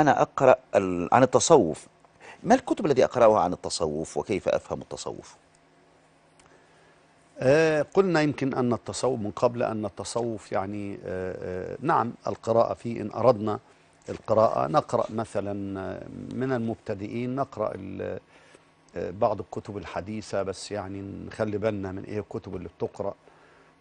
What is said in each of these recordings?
أنا أقرأ عن التصوف ما الكتب الذي أقرأها عن التصوف وكيف أفهم التصوف؟ آه قلنا يمكن أن التصوف من قبل أن التصوف يعني آه آه نعم القراءة فيه إن أردنا القراءة نقرأ مثلا آه، من المبتدئين نقرأ آه، بعض الكتب الحديثة بس يعني نخلي بالنا من إيه الكتب اللي بتقرأ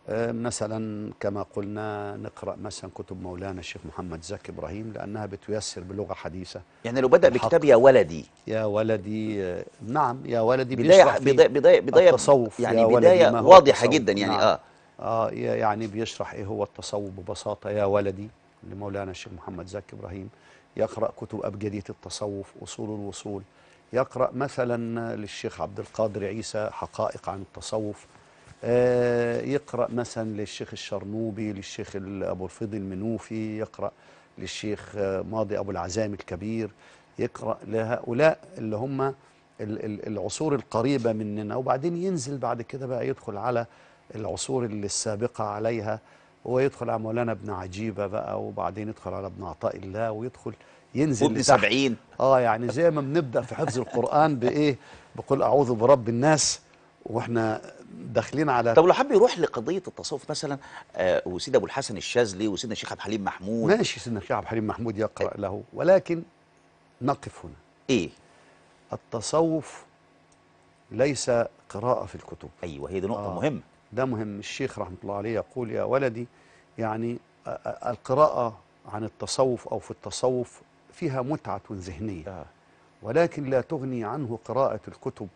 آه، مثلا كما قلنا نقرأ مثلا كتب مولانا الشيخ محمد زكي إبراهيم لأنها بتيسر بلغة حديثة يعني لو بدأ بكتاب يا ولدي يا ولدي آه، نعم يا ولدي بداية بداية بداية, بداية التصوف يعني بداية واضحة جدا يعني آه. نعم. آه آه يعني بيشرح إيه هو التصوف ببساطة يا ولدي لمولانا الشيخ محمد زكي إبراهيم يقرأ كتب أبجدية التصوف أصول الوصول يقرأ مثلا للشيخ عبد القادر عيسى حقائق عن التصوف آه، يقرأ مثلا للشيخ الشرنوبي للشيخ أبو الفضل المنوفي يقرأ للشيخ آه، ماضي أبو العزام الكبير يقرأ لهؤلاء اللي هم العصور القريبة مننا وبعدين ينزل بعد كده بقى يدخل على العصور اللي السابقة عليها ويدخل على مولانا ابن عجيبة بقى وبعدين يدخل على ابن عطاء الله ويدخل ينزل وابن سبعين اه يعني زي ما بنبدأ في حفظ القرآن بإيه بقول أعوذ برب الناس واحنا داخلين على طب لو حب يروح لقضيه التصوف مثلا آه وسيد ابو الحسن الشاذلي وسيدنا الشيخ عبد الحليم محمود ماشي سيدنا الشيخ عبد الحليم محمود يقرا إيه؟ له ولكن نقف هنا ايه التصوف ليس قراءه في الكتب ايوه هي دي نقطه آه مهمه ده مهم الشيخ رحمه الله عليه يقول يا ولدي يعني آه، آه، القراءه عن التصوف او في التصوف فيها متعه ذهنيه آه. ولكن لا تغني عنه قراءه الكتب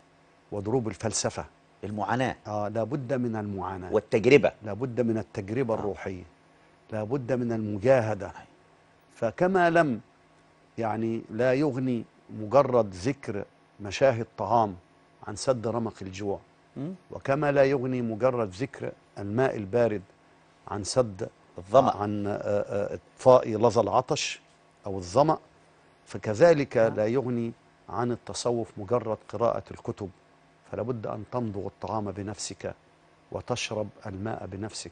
وضروب الفلسفه المعاناه اه لابد من المعاناه والتجربه لابد من التجربه آه. الروحيه لابد من المجاهده فكما لم يعني لا يغني مجرد ذكر مشاهد طعام عن سد رمق الجوع وكما لا يغني مجرد ذكر الماء البارد عن سد الظمأ آه، عن آه، آه، اطفاء لظى العطش او الظمأ فكذلك لا يغني عن التصوف مجرد قراءة الكتب فلا بد أن تمضغ الطعام بنفسك وتشرب الماء بنفسك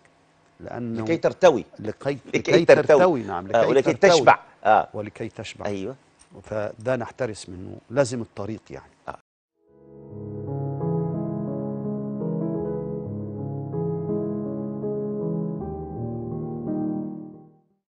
لأنه لكي ترتوي لكي, لكي, لكي ترتوي. ترتوي نعم لكي, آه ولكي ترتوي تشبع آه. ولكي تشبع أيوة فده نحترس منه لازم الطريق يعني